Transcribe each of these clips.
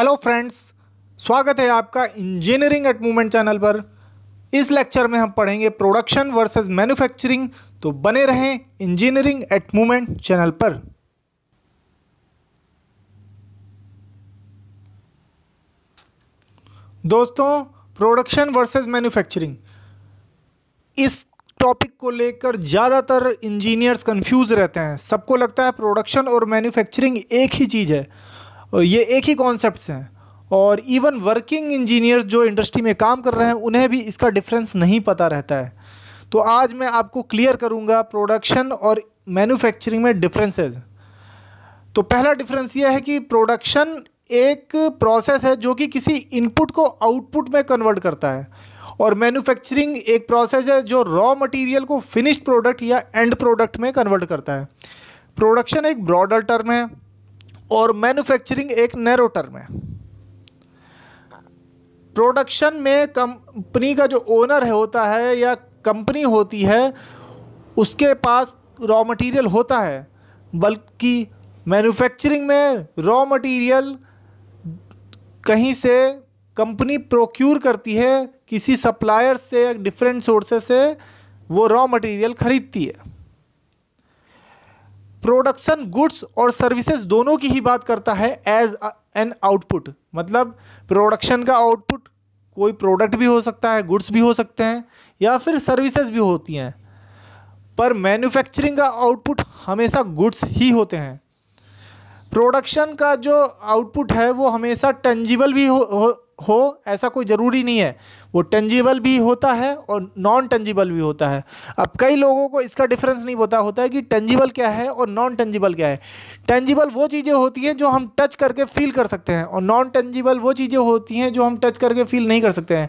hello friends स्वागत है आपका इंजीनियरिंग एट मूवमेंट चैनल पर इस लेक्चर में हम पढ़ेंगे प्रोडक्शन वर्सेस मैन्युफैक्चरिंग तो बने रहें इंजीनियरिंग एट मूवमेंट चैनल पर दोस्तों प्रोडक्शन वर्सेस मैन्युफैक्चरिंग इस टॉपिक को लेकर ज़्यादातर इंजीनियर्स कंफ्यूज रहते हैं सबको लगता है प्रोडक्शन और मैन्युफैक्चरिंग एक ही चीज़ है ये एक ही कॉन्सेप्ट हैं और इवन वर्किंग इंजीनियर्स जो इंडस्ट्री में काम कर रहे हैं उन्हें भी इसका डिफरेंस नहीं पता रहता है तो आज मैं आपको क्लियर करूंगा प्रोडक्शन और मैन्युफैक्चरिंग में डिफरेंसेस तो पहला डिफरेंस ये है कि प्रोडक्शन एक प्रोसेस है जो कि किसी इनपुट को आउटपुट में कन्वर्ट करता है और मैन्युफैक्चरिंग एक प्रोसेस है जो रॉ मटेरियल को फिनिश्ड प्रोडक्ट या एंड प्रोडक्ट में कन्वर्ट करता है प्रोडक्शन एक ब्रॉडर टर्म है और मैन्युफैक्चरिंग एक नैरो टर्म है प्रोडक्शन में कंपनी का जो ओनर है होता है या कंपनी होती है उसके पास रॉ मटेरियल होता है बल्कि मैन्युफैक्चरिंग में रॉ मटेरियल कहीं से कंपनी प्रोक्यूर करती है किसी सप्लायर से या डिफरेंट सोर्सेस से वो रॉ मटेरियल ख़रीदती है प्रोडक्शन गुड्स और सर्विसेज दोनों की ही बात करता है एज एन आउटपुट मतलब प्रोडक्शन का आउटपुट कोई प्रोडक्ट भी हो सकता है गुड्स भी हो सकते हैं या फिर सर्विसेज भी होती हैं पर मैन्युफैक्चरिंग का आउटपुट हमेशा गुड्स ही होते हैं प्रोडक्शन का जो आउटपुट है वो हमेशा टंजिबल भी हो, हो हो ऐसा कोई ज़रूरी नहीं है वो टेंजिबल भी होता है और नॉन टेंजिबल भी होता है अब कई लोगों को इसका डिफरेंस नहीं पता होता है कि टेंजिबल क्या है और नॉन टेंजिबल क्या है टेंजिबल वो चीज़ें होती हैं जो हम टच करके फील कर सकते हैं और नॉन टेंजिबल वो चीज़ें होती हैं जो हम टच करके फील नहीं कर सकते हैं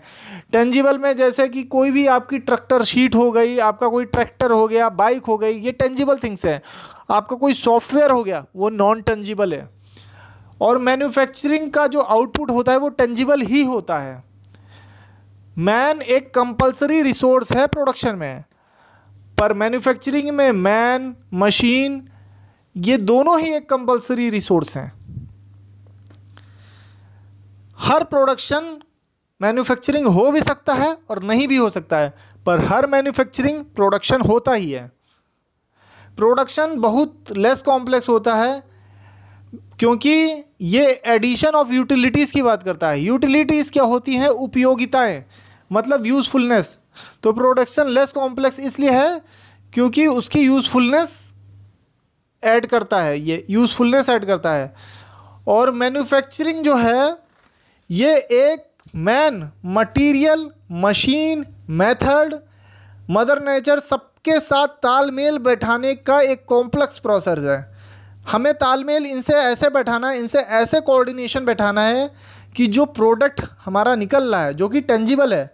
टेंजिबल में जैसे कि कोई भी आपकी ट्रैक्टर शीट हो गई आपका कोई ट्रैक्टर हो गया बाइक हो गई ये टेंजिबल थिंग्स हैं आपका कोई सॉफ्टवेयर हो गया वो नॉन टेंजिबल है और मैन्युफैक्चरिंग का जो आउटपुट होता है वो टेंजिबल ही होता है मैन एक कंपलसरी रिसोर्स है प्रोडक्शन में पर मैन्युफैक्चरिंग में मैन मशीन ये दोनों ही एक कंपलसरी रिसोर्स हैं हर प्रोडक्शन मैन्युफैक्चरिंग हो भी सकता है और नहीं भी हो सकता है पर हर मैन्युफैक्चरिंग प्रोडक्शन होता ही है प्रोडक्शन बहुत लेस कॉम्प्लेक्स होता है क्योंकि ये एडिशन ऑफ यूटिलिटीज़ की बात करता है यूटिलिटीज़ क्या होती हैं उपयोगिताएं मतलब यूज़फुलनेस तो प्रोडक्शन लेस कॉम्प्लेक्स इसलिए है क्योंकि उसकी यूज़फुलनेस ऐड करता है ये यूज़फुलनेस ऐड करता है और मैन्युफैक्चरिंग जो है ये एक man material machine method mother nature सबके साथ तालमेल बैठाने का एक कॉम्प्लेक्स प्रोसेस है हमें तालमेल इनसे ऐसे बैठाना है इनसे ऐसे कोऑर्डिनेशन बैठाना है कि जो प्रोडक्ट हमारा निकल रहा है जो कि टेंजिबल है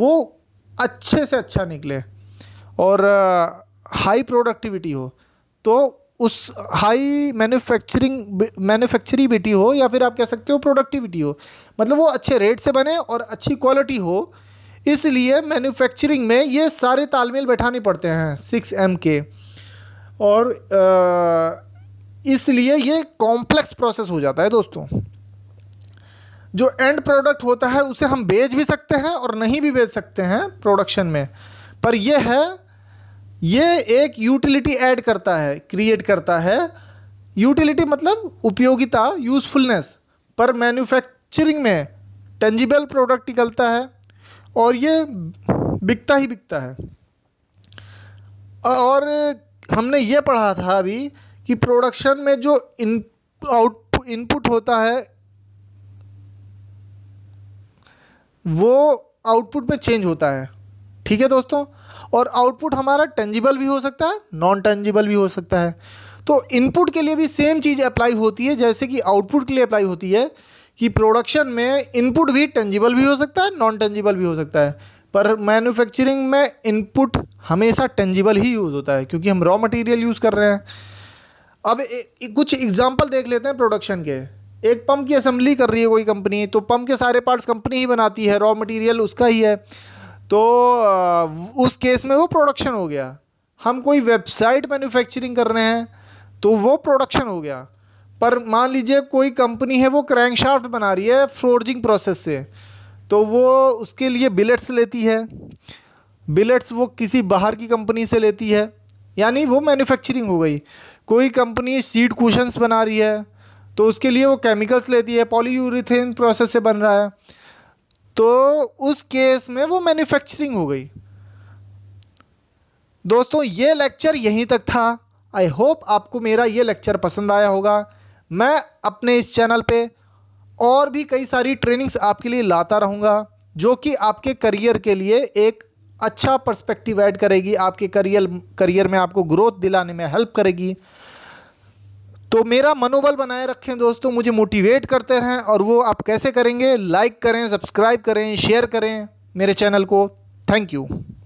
वो अच्छे से अच्छा निकले और हाई प्रोडक्टिविटी हो तो उस हाई मैन्युफैक्चरिंग मैन्युफैक्चरीबिलिटी हो या फिर आप कह सकते हो प्रोडक्टिविटी हो मतलब वो अच्छे रेट से बने और अच्छी क्वालिटी हो इसलिए मैन्युफैक्चरिंग में ये सारे तालमेल बैठाने पड़ते हैं सिक्स एम के और इसलिए ये कॉम्प्लेक्स प्रोसेस हो जाता है दोस्तों जो एंड प्रोडक्ट होता है उसे हम बेच भी सकते हैं और नहीं भी बेच सकते हैं प्रोडक्शन में पर यह है ये एक यूटिलिटी ऐड करता है क्रिएट करता है यूटिलिटी मतलब उपयोगिता यूज़फुलनेस पर मैन्युफैक्चरिंग में टेंजिबल प्रोडक्ट निकलता है और ये बिकता ही बिकता है और हमने ये पढ़ा था अभी कि प्रोडक्शन में जो इन आउटपुट इनपुट होता है वो आउटपुट में चेंज होता है ठीक है दोस्तों और आउटपुट हमारा टेंजिबल भी हो सकता है नॉन टेंजिबल भी हो सकता है तो इनपुट के लिए भी सेम चीज़ अप्लाई होती है जैसे कि आउटपुट के लिए अप्लाई होती है कि प्रोडक्शन में इनपुट भी टेंजिबल भी हो सकता है नॉन टेंजिबल भी हो सकता है पर मैन्युफैक्चरिंग में इनपुट हमेशा टेंजिबल ही यूज़ होता है क्योंकि हम रॉ मटेरियल यूज़ कर रहे हैं अब ए, कुछ एग्जाम्पल देख लेते हैं प्रोडक्शन के एक पंप की असेंबली कर रही है कोई कंपनी तो पंप के सारे पार्ट्स कंपनी ही बनाती है रॉ मटेरियल उसका ही है तो उस केस में वो प्रोडक्शन हो गया हम कोई वेबसाइट मैन्युफैक्चरिंग कर रहे हैं तो वो प्रोडक्शन हो गया पर मान लीजिए कोई कंपनी है वो क्रैंकशाफ्ट बना रही है फ्रोर्जिंग प्रोसेस से तो वो उसके लिए बिलेट्स लेती है बिलेट्स वो किसी बाहर की कंपनी से लेती है यानी वो मैन्युफैक्चरिंग हो गई कोई कंपनी सीट कुशंस बना रही है तो उसके लिए वो केमिकल्स लेती है पॉलीयूरिथेन प्रोसेस से बन रहा है तो उस केस में वो मैन्युफैक्चरिंग हो गई दोस्तों ये लेक्चर यहीं तक था आई होप आपको मेरा ये लेक्चर पसंद आया होगा मैं अपने इस चैनल पे और भी कई सारी ट्रेनिंग्स आपके लिए लाता रहूँगा जो कि आपके करियर के लिए एक अच्छा पर्सपेक्टिव ऐड करेगी आपके करियर करियर में आपको ग्रोथ दिलाने में हेल्प करेगी तो मेरा मनोबल बनाए रखें दोस्तों मुझे मोटिवेट करते रहें और वो आप कैसे करेंगे लाइक करें सब्सक्राइब करें शेयर करें मेरे चैनल को थैंक यू